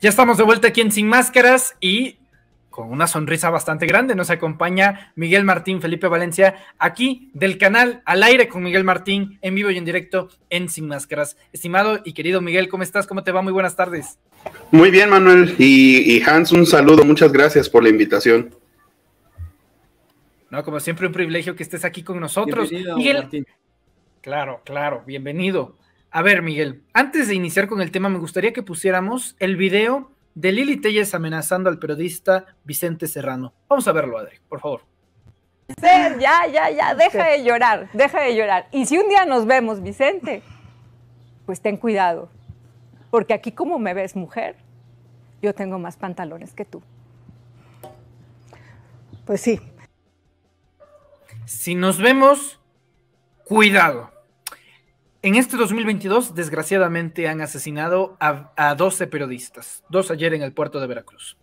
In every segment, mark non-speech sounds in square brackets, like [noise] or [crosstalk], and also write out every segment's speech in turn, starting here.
Ya estamos de vuelta aquí en Sin Máscaras y con una sonrisa bastante grande nos acompaña Miguel Martín, Felipe Valencia, aquí del canal Al aire con Miguel Martín, en vivo y en directo en Sin Máscaras. Estimado y querido Miguel, ¿cómo estás? ¿Cómo te va? Muy buenas tardes. Muy bien, Manuel. Y, Hans, un saludo. Muchas gracias por la invitación. No, como siempre, un privilegio que estés aquí con nosotros. Miguel. Martín. Claro, claro, bienvenido. A ver, Miguel, antes de iniciar con el tema, me gustaría que pusiéramos el video de Lili Telles amenazando al periodista Vicente Serrano. Vamos a verlo, Adri, por favor. Ya, ya, ya, deja de llorar, deja de llorar. Y si un día nos vemos, Vicente, pues ten cuidado, porque aquí como me ves mujer, yo tengo más pantalones que tú. Pues sí. Si nos vemos, cuidado. En este 2022, desgraciadamente, han asesinado a, 12 periodistas, dos ayer en el puerto de Veracruz.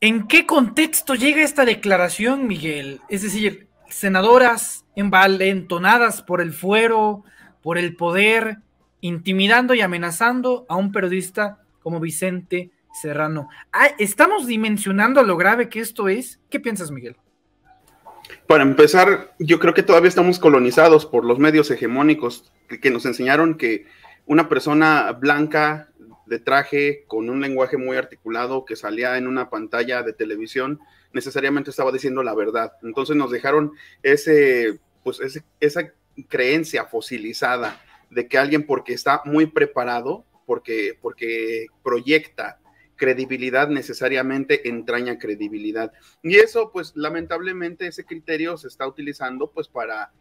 ¿En qué contexto llega esta declaración, Miguel? Es decir, senadoras entonadas por el fuero, por el poder, intimidando y amenazando a un periodista como Vicente Serrano. Ah, ¿Estamos dimensionando lo grave que esto es? ¿Qué piensas, Miguel? Para empezar, yo creo que todavía estamos colonizados por los medios hegemónicos que, nos enseñaron que una persona blanca de traje, con un lenguaje muy articulado que salía en una pantalla de televisión, necesariamente estaba diciendo la verdad. Entonces nos dejaron ese, pues esa creencia fosilizada de que alguien porque está muy preparado, porque, porque proyecta credibilidad necesariamente entraña credibilidad. Y eso, pues lamentablemente, ese criterio se está utilizando pues para,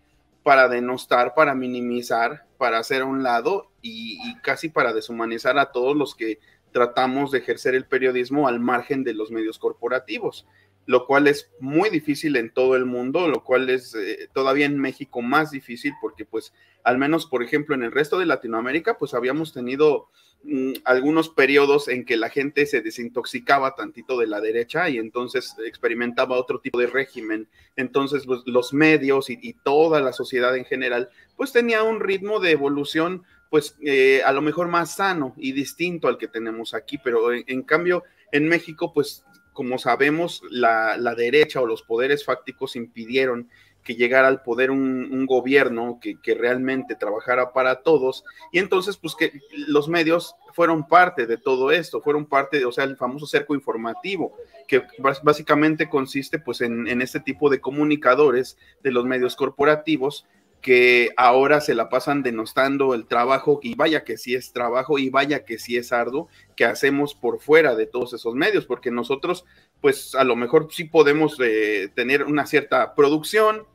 para denostar, para minimizar, para hacer a un lado y, y casi para deshumanizar a todos los que tratamos de ejercer el periodismo al margen de los medios corporativos lo cual es muy difícil en todo el mundo, lo cual es eh, todavía en México más difícil porque pues al menos por ejemplo en el resto de Latinoamérica pues habíamos tenido mm, algunos periodos en que la gente se desintoxicaba tantito de la derecha y entonces experimentaba otro tipo de régimen. Entonces pues, los medios y, toda la sociedad en general pues tenía un ritmo de evolución pues eh, a lo mejor más sano y distinto al que tenemos aquí, pero en, cambio en México pues como sabemos, la, derecha o los poderes fácticos impidieron que llegara al poder un, gobierno que, realmente trabajara para todos. Y entonces, pues que los medios fueron parte de todo esto, fueron parte, de, o sea, el famoso cerco informativo, que básicamente consiste pues en, en este tipo de comunicadores de los medios corporativos que ahora se la pasan denostando el trabajo, y vaya que sí es trabajo, y vaya que sí es arduo, que hacemos por fuera de todos esos medios, porque nosotros, pues a lo mejor sí podemos eh, tener una cierta producción,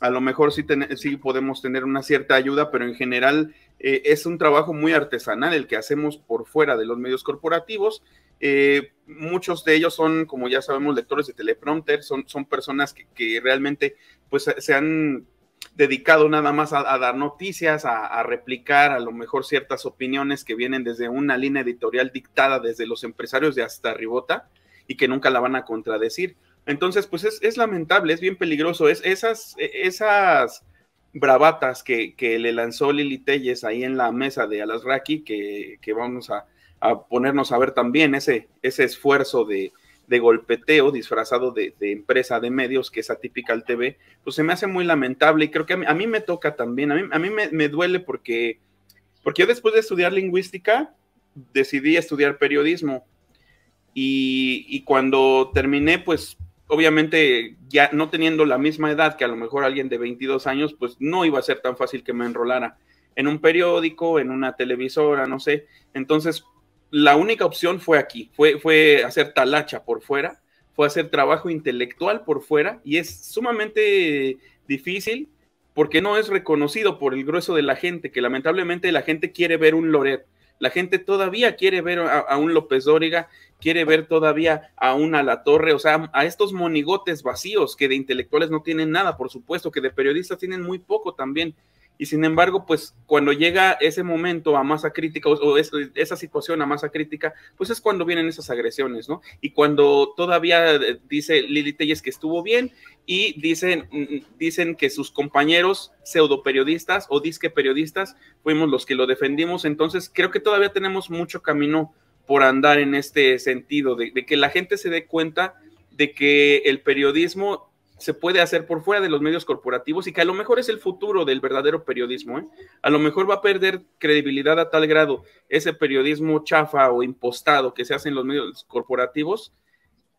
a lo mejor sí, podemos tener una cierta ayuda, pero en general eh, es un trabajo muy artesanal el que hacemos por fuera de los medios corporativos. Eh, muchos de ellos son, como ya sabemos, lectores de teleprompter, son, son personas que, que realmente pues, se han dedicado nada más a, dar noticias, a, replicar a lo mejor ciertas opiniones que vienen desde una línea editorial dictada desde los empresarios de hasta Ribota y que nunca la van a contradecir. Entonces, pues es, lamentable, es bien peligroso. Es, esas, e, esas bravatas que, le lanzó Lili Telles ahí en la mesa de Alasraki, que, vamos a, a, ponernos a ver también ese, ese esfuerzo de, de golpeteo disfrazado de, empresa de medios, que es atípica al TV, pues se me hace muy lamentable y creo que a mí, me toca también, a mí, a mí me, duele porque, porque yo después de estudiar lingüística decidí estudiar periodismo y, y cuando terminé, pues obviamente ya no teniendo la misma edad que a lo mejor alguien de 22 años, pues no iba a ser tan fácil que me enrolara en un periódico, en una televisora, no sé. Entonces, la única opción fue aquí, fue, hacer talacha por fuera, fue hacer trabajo intelectual por fuera y es sumamente difícil porque no es reconocido por el grueso de la gente, que lamentablemente la gente quiere ver un Loret, la gente todavía quiere ver a, un López Dóriga, quiere ver todavía a un Torre, o sea, a estos monigotes vacíos que de intelectuales no tienen nada, por supuesto, que de periodistas tienen muy poco también, y sin embargo, pues cuando llega ese momento a masa crítica o, esa situación a masa crítica, pues es cuando vienen esas agresiones, ¿no? Y cuando todavía eh, dice Lili Telles que estuvo bien y dicen, mm, mm, dicen que sus compañeros pseudo periodistas o disque periodistas fuimos los que lo defendimos, entonces creo que todavía tenemos mucho camino por andar en este sentido, de que la gente se dé cuenta de que el periodismo se puede hacer por fuera de los medios corporativos y que a lo mejor es el futuro del verdadero periodismo. ¿eh? A lo mejor va a perder credibilidad a tal grado ese periodismo chafa o impostado que se hace en los medios corporativos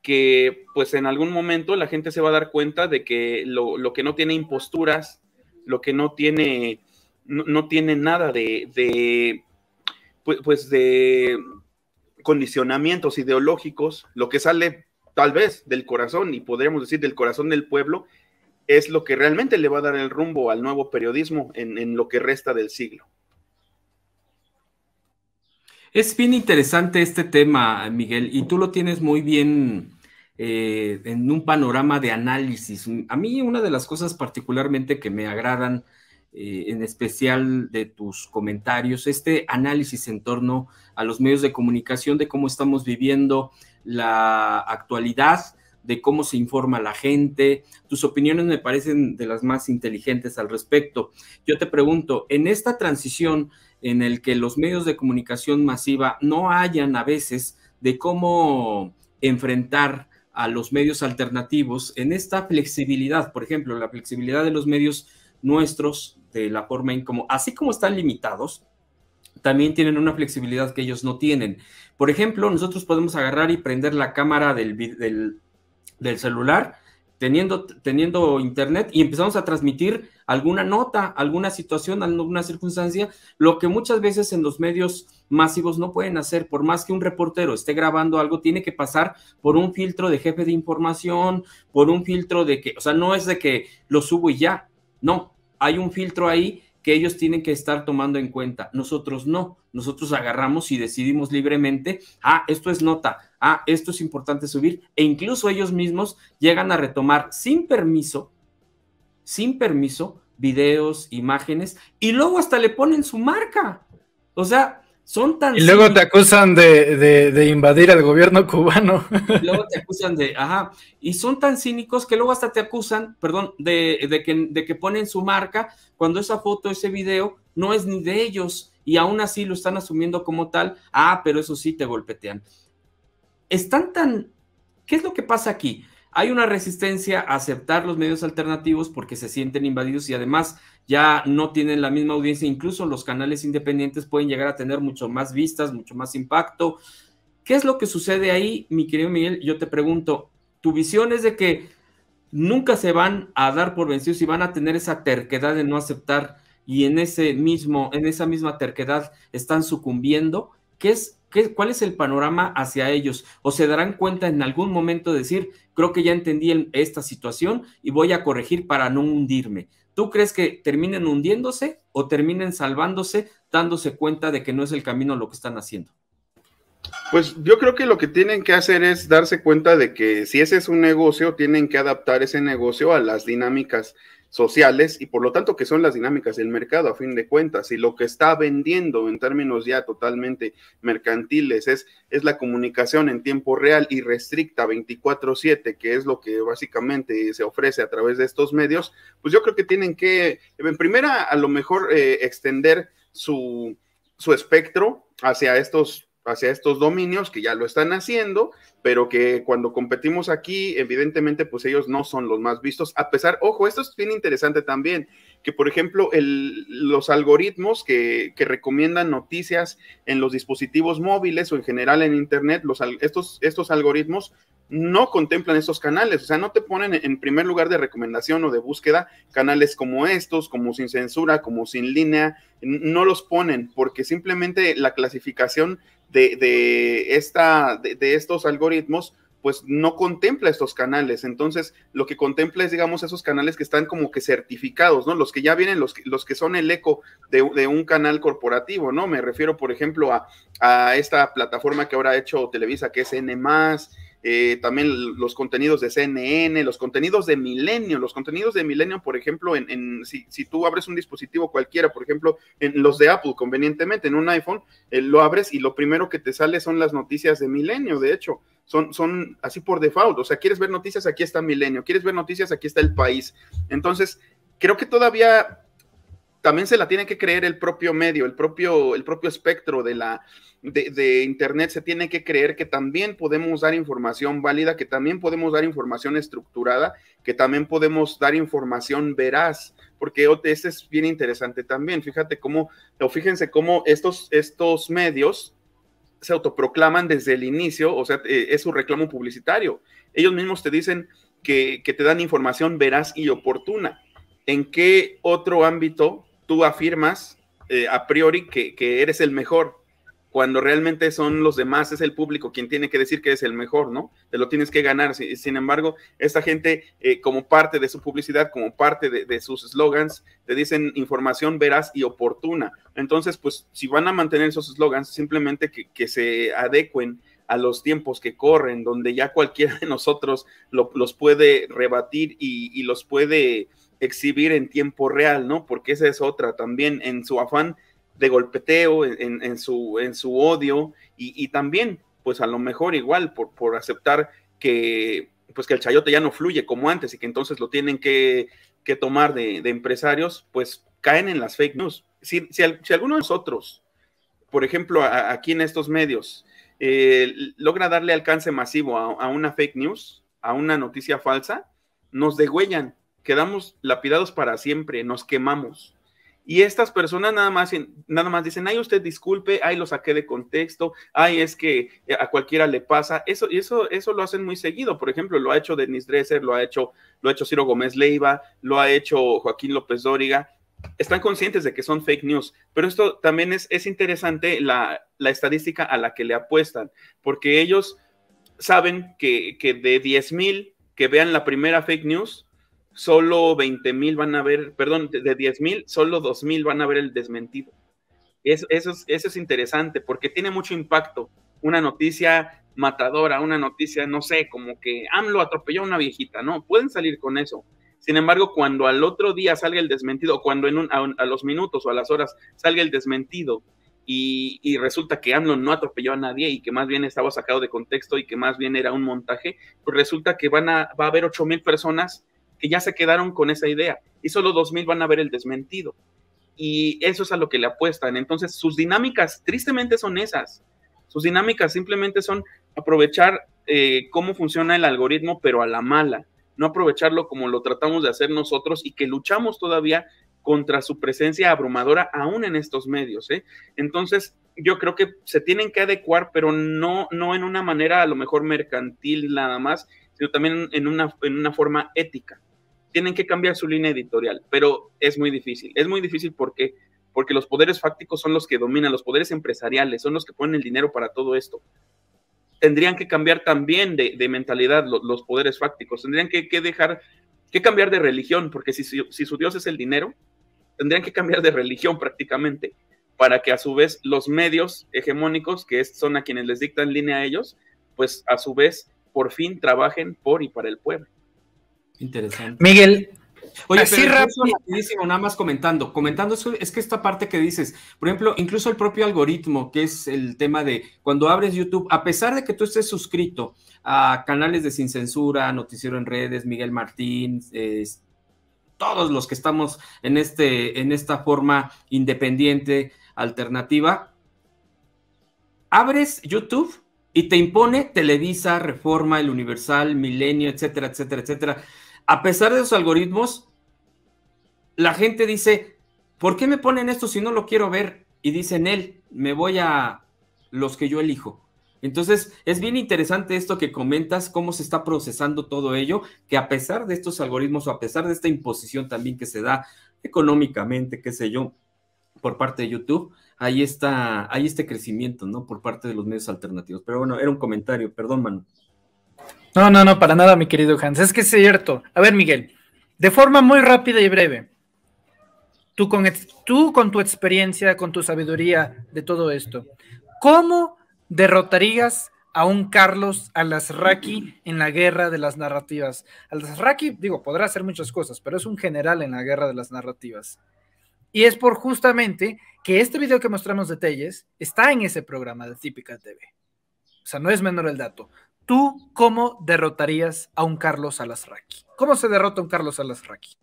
que pues en algún momento la gente se va a dar cuenta de que lo, que no tiene imposturas, lo que no tiene, no, tiene nada de, pues, pues de condicionamientos ideológicos, lo que sale tal vez del corazón, y podríamos decir del corazón del pueblo, es lo que realmente le va a dar el rumbo al nuevo periodismo en, lo que resta del siglo. Es bien interesante este tema, Miguel, y tú lo tienes muy bien eh, en un panorama de análisis. A mí una de las cosas particularmente que me agradan, eh, en especial de tus comentarios, este análisis en torno a los medios de comunicación, de cómo estamos viviendo la actualidad, de cómo se informa la gente. Tus opiniones me parecen de las más inteligentes al respecto. Yo te pregunto, en esta transición en el que los medios de comunicación masiva no hayan a veces de cómo enfrentar a los medios alternativos, en esta flexibilidad, por ejemplo, la flexibilidad de los medios nuestros, de la forma en como, así como están limitados, también tienen una flexibilidad que ellos no tienen. Por ejemplo, nosotros podemos agarrar y prender la cámara del, del, celular teniendo, teniendo internet y empezamos a transmitir alguna nota, alguna situación, alguna circunstancia, lo que muchas veces en los medios masivos no pueden hacer, por más que un reportero esté grabando algo, tiene que pasar por un filtro de jefe de información, por un filtro de que, o sea, no es de que lo subo y ya, no, hay un filtro ahí que ellos tienen que estar tomando en cuenta. Nosotros no, nosotros agarramos y decidimos libremente, ah, esto es nota, ah, esto es importante subir, e incluso ellos mismos llegan a retomar sin permiso, sin permiso, videos, imágenes, y luego hasta le ponen su marca. O sea, y luego te acusan de, invadir al gobierno cubano. Y luego te acusan de. Ajá. Y son tan cínicos que luego hasta te acusan, perdón, de, que, de que ponen su marca cuando esa foto, ese video no es ni de ellos y aún así lo están asumiendo como tal. Ah, pero eso sí te golpetean. Están tan. ¿Qué es lo que pasa aquí? Hay una resistencia a aceptar los medios alternativos porque se sienten invadidos y además ya no tienen la misma audiencia, incluso los canales independientes pueden llegar a tener mucho más vistas, mucho más impacto. ¿Qué es lo que sucede ahí, mi querido Miguel? Yo te pregunto, tu visión es de que nunca se van a dar por vencidos y van a tener esa terquedad de no aceptar y en ese mismo, en esa misma terquedad están sucumbiendo. ¿Qué es, ¿Cuál es el panorama hacia ellos? ¿O se darán cuenta en algún momento de decir, creo que ya entendí esta situación y voy a corregir para no hundirme? ¿Tú crees que terminen hundiéndose o terminen salvándose dándose cuenta de que no es el camino lo que están haciendo? Pues yo creo que lo que tienen que hacer es darse cuenta de que si ese es un negocio, tienen que adaptar ese negocio a las dinámicas sociales y por lo tanto que son las dinámicas del mercado a fin de cuentas y lo que está vendiendo en términos ya totalmente mercantiles es, es la comunicación en tiempo real y restricta 24/7 que es lo que básicamente se ofrece a través de estos medios pues yo creo que tienen que en primera a lo mejor eh, extender su, su espectro hacia estos hacia estos dominios que ya lo están haciendo, pero que cuando competimos aquí, evidentemente, pues ellos no son los más vistos, a pesar, ojo, esto es bien interesante también, que por ejemplo, el, los algoritmos que, recomiendan noticias en los dispositivos móviles o en general en Internet, los, estos, estos algoritmos no contemplan estos canales, o sea, no te ponen en primer lugar de recomendación o de búsqueda canales como estos, como sin censura, como sin línea, no los ponen porque simplemente la clasificación de, de esta, de, estos algoritmos, pues no contempla estos canales. Entonces, lo que contempla es, digamos, esos canales que están como que certificados, ¿no? Los que ya vienen, los que, los que son el eco de, un canal corporativo, ¿no? Me refiero, por ejemplo, a, a, esta plataforma que ahora ha hecho Televisa, que es N, eh, también los contenidos de CNN, los contenidos de Milenio, los contenidos de Milenio, por ejemplo, en, si, tú abres un dispositivo cualquiera, por ejemplo, en los de Apple, convenientemente, en un iPhone, eh, lo abres y lo primero que te sale son las noticias de Milenio, de hecho, son, son así por default, o sea, quieres ver noticias, aquí está Milenio, quieres ver noticias, aquí está el país. Entonces, creo que todavía también se la tiene que creer el propio medio, el propio, el propio espectro de la de, Internet se tiene que creer que también podemos dar información válida, que también podemos dar información estructurada, que también podemos dar información veraz, porque este es bien interesante también. Fíjate cómo, fíjense cómo estos, estos medios se autoproclaman desde el inicio, o sea, eh, es su reclamo publicitario. Ellos mismos te dicen que, que te dan información veraz y oportuna. ¿En qué otro ámbito tú afirmas eh, a priori que, eres el mejor, cuando realmente son los demás, es el público quien tiene que decir que es el mejor, ¿no? Te lo tienes que ganar. Sin, embargo, esta gente, eh, como parte de su publicidad, como parte de, sus slogans, te dicen información veraz y oportuna. Entonces, pues si van a mantener esos slogans, simplemente que, se adecuen a los tiempos que corren, donde ya cualquiera de nosotros los puede rebatir y los puede exhibir en tiempo real, ¿no? Porque esa es otra, también en su afán de golpeteo, en, su, en su odio y, también, pues a lo mejor igual, por, aceptar que, pues que el chayote ya no fluye como antes y que entonces lo tienen que, tomar de, empresarios, pues caen en las fake news. Si, si, alguno de nosotros, por ejemplo, aquí en estos medios, eh, logra darle alcance masivo a, a una fake news, a una noticia falsa, nos degüellan, quedamos lapidados para siempre, nos quemamos. Y estas personas nada más, nada más dicen, ay, usted disculpe, ay, lo saqué de contexto, ay, es que eh, a cualquiera le pasa. Eso, eso, eso lo hacen muy seguido. Por ejemplo, lo ha hecho Denis Dresser, lo ha hecho, lo ha hecho Ciro Gómez Leiva, lo ha hecho Joaquín López Dóriga. Están conscientes de que son fake news, pero esto también es, es interesante la, la estadística a la que le apuestan, porque ellos saben que, que de 10.000 mil que vean la primera fake news, solo 20 mil van a ver, perdón, de 10 mil, solo 2 mil van a ver el desmentido. Eso, eso, es, eso es interesante porque tiene mucho impacto. Una noticia matadora, una noticia, no sé, como que AMLO ah, atropelló a una viejita, ¿no? Pueden salir con eso. Sin embargo, cuando al otro día salga el desmentido, cuando en un, a, los minutos o a las horas salga el desmentido y, resulta que AMLO no atropelló a nadie y que más bien estaba sacado de contexto y que más bien era un montaje, pues resulta que van a, va a haber 8 mil personas que ya se quedaron con esa idea y solo 2.000 van a ver el desmentido. Y eso es a lo que le apuestan. Entonces, sus dinámicas tristemente son esas. Sus dinámicas simplemente son aprovechar eh, cómo funciona el algoritmo, pero a la mala. No aprovecharlo como lo tratamos de hacer nosotros y que luchamos todavía contra su presencia abrumadora aún en estos medios. ¿eh? Entonces, yo creo que se tienen que adecuar, pero no, no en una manera a lo mejor mercantil nada más, sino también en una, en una forma ética. Tienen que cambiar su línea editorial, pero es muy difícil. Es muy difícil porque, porque los poderes fácticos son los que dominan, los poderes empresariales son los que ponen el dinero para todo esto. Tendrían que cambiar también de, de mentalidad los, poderes fácticos, tendrían que, dejar, que cambiar de religión, porque si, si su Dios es el dinero, tendrían que cambiar de religión prácticamente para que a su vez los medios hegemónicos, que son a quienes les dictan línea a ellos, pues a su vez por fin trabajen por y para el pueblo. Interesante. Miguel. Oye, así pero nada más comentando. Comentando es que esta parte que dices, por ejemplo, incluso el propio algoritmo, que es el tema de cuando abres YouTube, a pesar de que tú estés suscrito a canales de Sin Censura, Noticiero en Redes, Miguel Martín, todos los que estamos en, este, en esta forma independiente, alternativa, abres YouTube y te impone Televisa, Reforma, El Universal, Milenio, etcétera, etcétera, etcétera. A pesar de los algoritmos, la gente dice, ¿por qué me ponen esto si no lo quiero ver? Y dicen él, me voy a los que yo elijo. Entonces, es bien interesante esto que comentas, cómo se está procesando todo ello, que a pesar de estos algoritmos o a pesar de esta imposición también que se da económicamente, qué sé yo, por parte de YouTube, Ahí está, hay este crecimiento, ¿no? Por parte de los medios alternativos. Pero bueno, era un comentario, perdón, Manu. No, no, no, para nada, mi querido Hans. Es que es cierto. A ver, Miguel, de forma muy rápida y breve, tú con, tú con tu experiencia, con tu sabiduría de todo esto, ¿cómo derrotarías a un Carlos Alasraki en la guerra de las narrativas? Alasraki digo, podrá hacer muchas cosas, pero es un general en la guerra de las narrativas. Y es por justamente que este video que mostramos de Telles está en ese programa de Típica TV. O sea, no es menor el dato. ¿Tú cómo derrotarías a un Carlos Alasraqui? ¿Cómo se derrota un Carlos Alasraqui?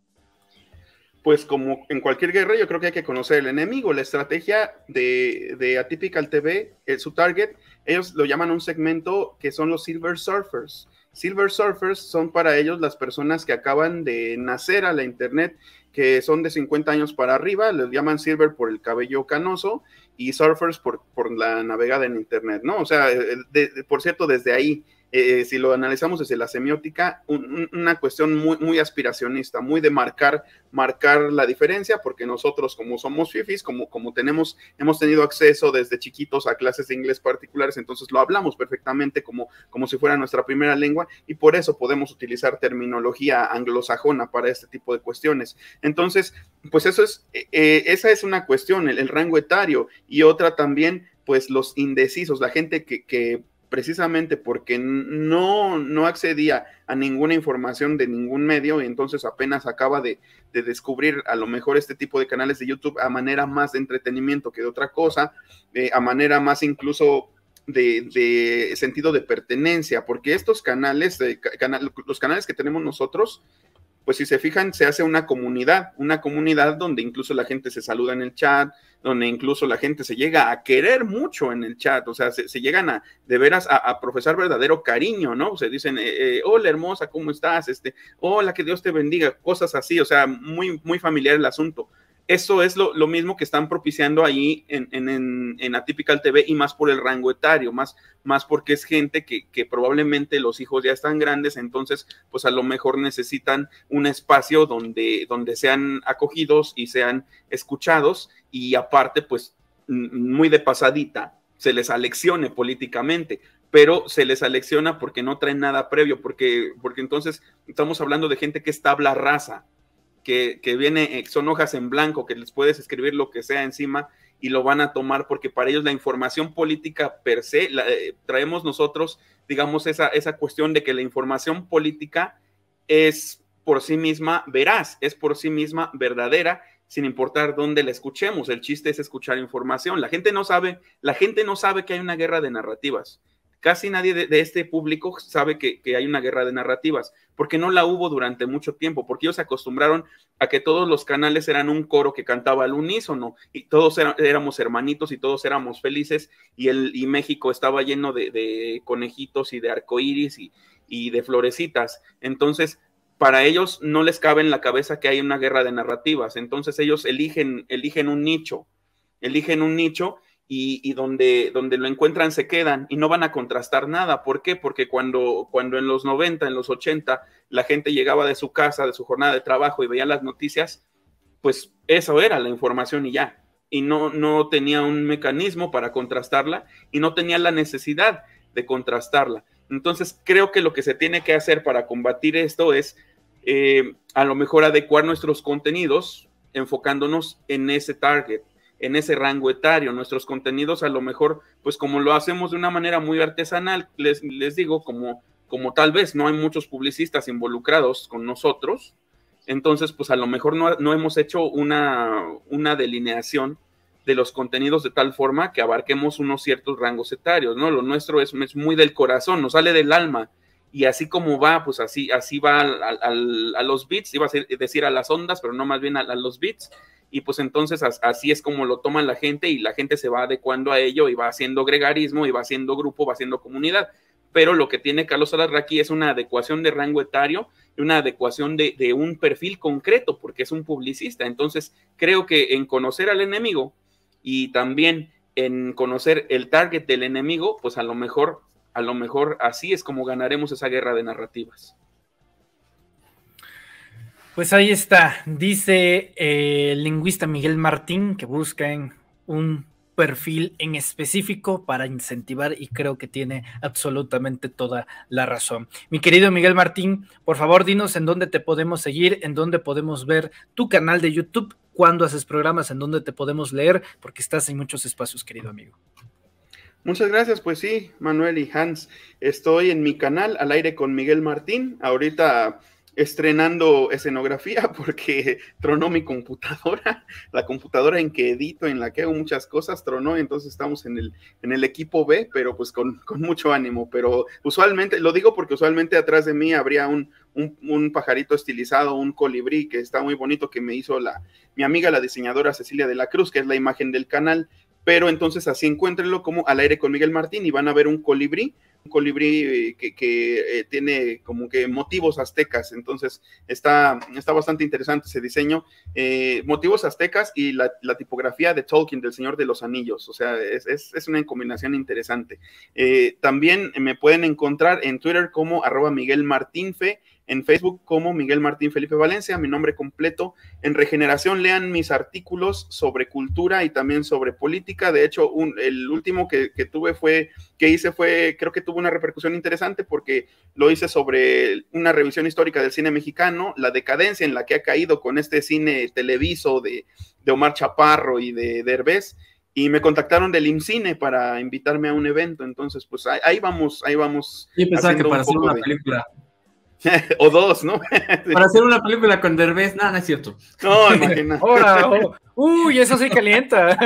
Pues como en cualquier guerra, yo creo que hay que conocer el enemigo. La estrategia de, de Atypical TV, eh, su target, ellos lo llaman un segmento que son los Silver Surfers. Silver Surfers son para ellos las personas que acaban de nacer a la Internet que son de 50 años para arriba, les llaman silver por el cabello canoso y surfers por, por la navegada en internet, ¿no? O sea, por cierto, desde ahí eh, eh, si lo analizamos desde la semiótica, una cuestión muy, muy aspiracionista, muy de marcar, marcar la diferencia, porque nosotros como somos fifis, como, como tenemos, hemos tenido acceso desde chiquitos a clases de inglés particulares, entonces lo hablamos perfectamente como, como si fuera nuestra primera lengua y por eso podemos utilizar terminología anglosajona para este tipo de cuestiones. Entonces, pues eso es, eh, esa es una cuestión, el, rango etario y otra también pues los indecisos, la gente que precisamente porque no, no accedía a ninguna información de ningún medio y entonces apenas acaba de, descubrir a lo mejor este tipo de canales de YouTube a manera más de entretenimiento que de otra cosa, eh, a manera más incluso de, sentido de pertenencia, porque estos canales, los canales que tenemos nosotros, pues si se fijan, se hace una comunidad, una comunidad donde incluso la gente se saluda en el chat, donde incluso la gente se llega a querer mucho en el chat, o sea, se, llegan a, de veras, a, profesar verdadero cariño, ¿no? se dicen, eh, eh, hola hermosa, ¿cómo estás? Este, hola, que Dios te bendiga, cosas así, o sea, muy, muy familiar el asunto eso es lo, mismo que están propiciando ahí en, en, Atypical TV y más por el rango etario, más, más porque es gente que, probablemente los hijos ya están grandes, entonces pues a lo mejor necesitan un espacio donde, donde sean acogidos y sean escuchados y aparte pues muy de pasadita se les aleccione políticamente pero se les alecciona porque no traen nada previo, porque, porque entonces estamos hablando de gente que es tabla raza que, eh, son hojas en blanco, que les puedes escribir lo que sea encima y lo van a tomar porque para ellos la información política per se, eh, traemos nosotros, digamos, esa, esa cuestión de que la información política es por sí misma veraz, es por sí misma verdadera, sin importar dónde la escuchemos. El chiste es escuchar información. La gente no sabe, la gente no sabe que hay una guerra de narrativas casi nadie de, este público sabe que, hay una guerra de narrativas, porque no la hubo durante mucho tiempo, porque ellos se acostumbraron a que todos los canales eran un coro que cantaba al unísono y todos éramos hermanitos y todos éramos felices y, el, México estaba lleno de, conejitos y de arcoíris y, y de florecitas. Entonces, para ellos no les cabe en la cabeza que hay una guerra de narrativas. Entonces ellos eligen, eligen un nicho, eligen un nicho y, donde, donde lo encuentran se quedan y no van a contrastar nada. ¿Por qué? Porque cuando, cuando en los 90, en los 80, la gente llegaba de su casa, de su jornada de trabajo y veía las noticias, pues eso era la información y ya. Y no, no tenía un mecanismo para contrastarla y no tenía la necesidad de contrastarla. Entonces creo que lo que se tiene que hacer para combatir esto es eh, a lo mejor adecuar nuestros contenidos enfocándonos en ese target en ese rango etario. Nuestros contenidos a lo mejor, pues como lo hacemos de una manera muy artesanal, les, les digo, como, como tal vez no hay muchos publicistas involucrados con nosotros, entonces pues a lo mejor no, hemos hecho una, una delineación de los contenidos de tal forma que abarquemos unos ciertos rangos etarios, ¿no? Lo nuestro es, es muy del corazón, nos sale del alma. Y así como va, pues así, así va a los bits, iba a decir a las ondas, pero no más bien a, los bits, y pues entonces así es como lo toma la gente y la gente se va adecuando a ello y va haciendo gregarismo y va haciendo grupo, va haciendo comunidad. Pero lo que tiene Carlos aquí es una adecuación de rango etario y una adecuación de, de un perfil concreto, porque es un publicista. Entonces, creo que en conocer al enemigo y también en conocer el target del enemigo, pues a lo mejor, a lo mejor así es como ganaremos esa guerra de narrativas. Pues ahí está, dice eh, el lingüista Miguel Martín que buscan un perfil en específico para incentivar y creo que tiene absolutamente toda la razón. Mi querido Miguel Martín, por favor dinos en dónde te podemos seguir, en dónde podemos ver tu canal de YouTube, cuándo haces programas, en dónde te podemos leer, porque estás en muchos espacios, querido amigo. Muchas gracias, pues sí, Manuel y Hans. Estoy en mi canal al aire con Miguel Martín. Ahorita estrenando escenografía [laughs] porque tronó mi computadora, [laughs] la computadora en que edito, en la que hago muchas cosas, tronó, entonces estamos en el, en el equipo B, pero pues con, mucho ánimo, pero usualmente, lo digo porque usualmente atrás de mí habría un, un, pajarito estilizado, un colibrí que está muy bonito que me hizo la, mi amiga la diseñadora Cecilia de la Cruz, que es la imagen del canal, pero entonces así encuéntrenlo como al aire con Miguel Martín y van a ver un colibrí un colibrí eh, que, eh, tiene como que motivos aztecas, entonces está, está bastante interesante ese diseño, eh, motivos aztecas y la, tipografía de Tolkien, del Señor de los Anillos, o sea, es, una combinación interesante. también me pueden encontrar en Twitter como arroba Miguel Martínfe en Facebook como Miguel Martín Felipe Valencia, mi nombre completo. En Regeneración lean mis artículos sobre cultura y también sobre política. De hecho, un, el último que, que, tuve fue, que hice fue, creo que tuvo una repercusión interesante porque lo hice sobre una revisión histórica del cine mexicano, la decadencia en la que ha caído con este cine televiso de, Omar Chaparro y de, de y me contactaron del IMCINE para invitarme a un evento, entonces pues ahí, vamos, ahí vamos. Y pensaba que para hacer una película [laughs] o dos, ¿no? [laughs] Para hacer una película con Derbez, nada, no es cierto. No, [laughs] imagina. Oh, uy, eso sí calienta.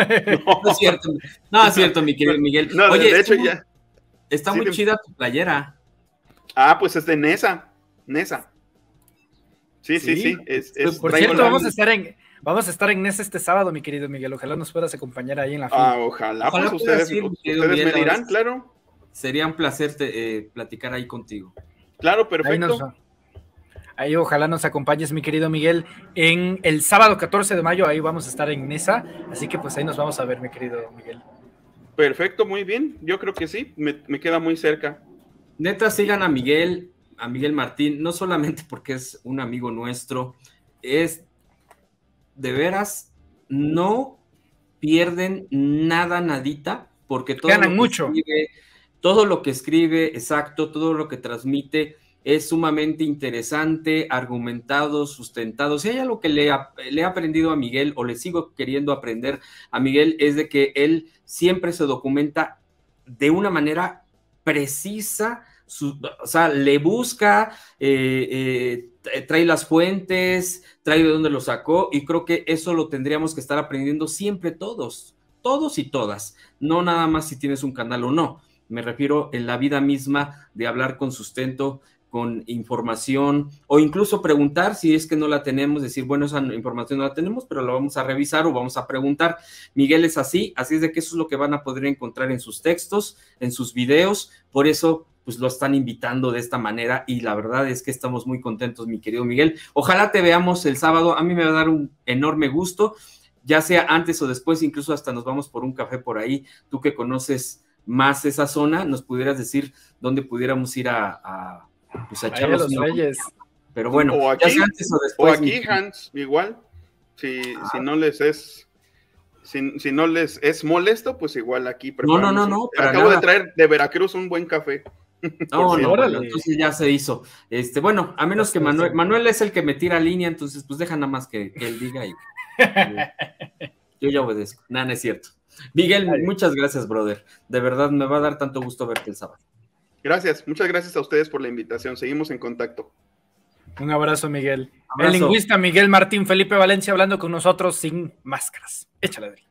No. es cierto, no es cierto, mi querido Miguel. No, Oye, de hecho ya. Está muy chida tu playera. Ah, pues es de Nesa, Nesa. Sí, sí, sí. Por cierto, vamos a estar en... Vamos a estar en Nesa este sábado, mi querido Miguel. Ojalá nos puedas acompañar ahí en la fila. Ah, ojalá, pues ustedes, me dirán, claro. Sería un placer eh, platicar ahí contigo. Claro, perfecto. Ahí, ojalá nos acompañes, mi querido Miguel, en el sábado 14 de mayo, ahí vamos a estar en Mesa, así que pues ahí nos vamos a ver, mi querido Miguel. Perfecto, muy bien, yo creo que sí, me, queda muy cerca. Neta, sigan a Miguel, a Miguel Martín, no solamente porque es un amigo nuestro, es de veras, no pierden nada, nadita, porque todo ganan lo mucho. Todo lo que escribe, exacto, todo lo que transmite es sumamente interesante, argumentado, sustentado. Si hay algo que le, he aprendido a Miguel o le sigo queriendo aprender a Miguel es de que él siempre se documenta de una manera precisa, o sea, le busca, eh, eh, trae las fuentes, trae de dónde lo sacó y creo que eso lo tendríamos que estar aprendiendo siempre todos, todos y todas, no nada más si tienes un canal o no. Me refiero en la vida misma de hablar con sustento, con información o incluso preguntar si es que no la tenemos, decir, bueno, esa información no la tenemos, pero la vamos a revisar o vamos a preguntar. Miguel es así, así es de que eso es lo que van a poder encontrar en sus textos, en sus videos, por eso pues lo están invitando de esta manera y la verdad es que estamos muy contentos, mi querido Miguel. Ojalá te veamos el sábado, a mí me va a dar un enorme gusto, ya sea antes o después, incluso hasta nos vamos por un café por ahí, tú que conoces más esa zona, nos pudieras decir dónde pudiéramos ir a, pues Pero bueno, o aquí, Hans, igual, ah. si, no les es si, no les es molesto, pues igual aquí No, no, no, no. Acabo de traer de Veracruz un buen café. [laughs] No, no, entonces ya se hizo. Este, bueno, a menos que Manuel, Manuel es el que me tira línea, entonces pues deja nada más que, que él diga y. [laughs] Yo ya obedezco. Nada, no es cierto. Miguel, muchas gracias, brother. De verdad, me va a dar tanto gusto verte el sábado. Gracias, muchas gracias a ustedes por la invitación. Seguimos en contacto. Un abrazo, Miguel. El lingüista Miguel Martín Felipe Valencia hablando con nosotros sin máscaras. Échale, ahí.